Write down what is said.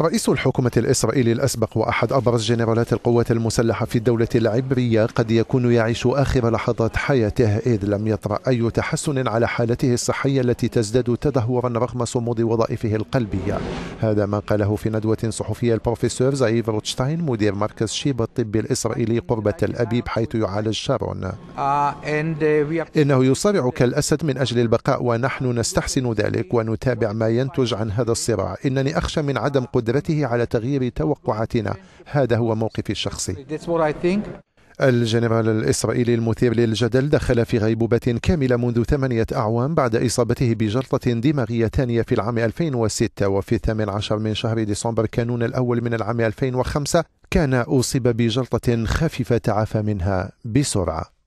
رئيس الحكومة الإسرائيلي الأسبق وأحد أبرز جنرالات القوات المسلحة في الدولة العبرية قد يكون يعيش آخر لحظات حياته إذ لم يطرأ أي تحسن على حالته الصحية التي تزداد تدهورا رغم صمود وظائفه القلبية هذا ما قاله في ندوة صحفية البروفيسور زايف روتشتاين مدير مركز شيبا الطبي الإسرائيلي قرب تل أبيب حيث يعالج شارون إنه يصارع كالأسد من أجل البقاء ونحن نستحسن ذلك ونتابع ما ينتج عن هذا الصراع إنني أخشى من عدم قدرته على تغيير توقعاتنا هذا هو موقفي الشخصي الجنرال الإسرائيلي المثير للجدل دخل في غيبوبة كاملة منذ ثمانية أعوام بعد إصابته بجلطة دماغية ثانية في العام 2006 وفي الثامن عشر من شهر ديسمبر كانون الأول من العام 2005 كان أصيب بجلطة خفيفة تعافى منها بسرعة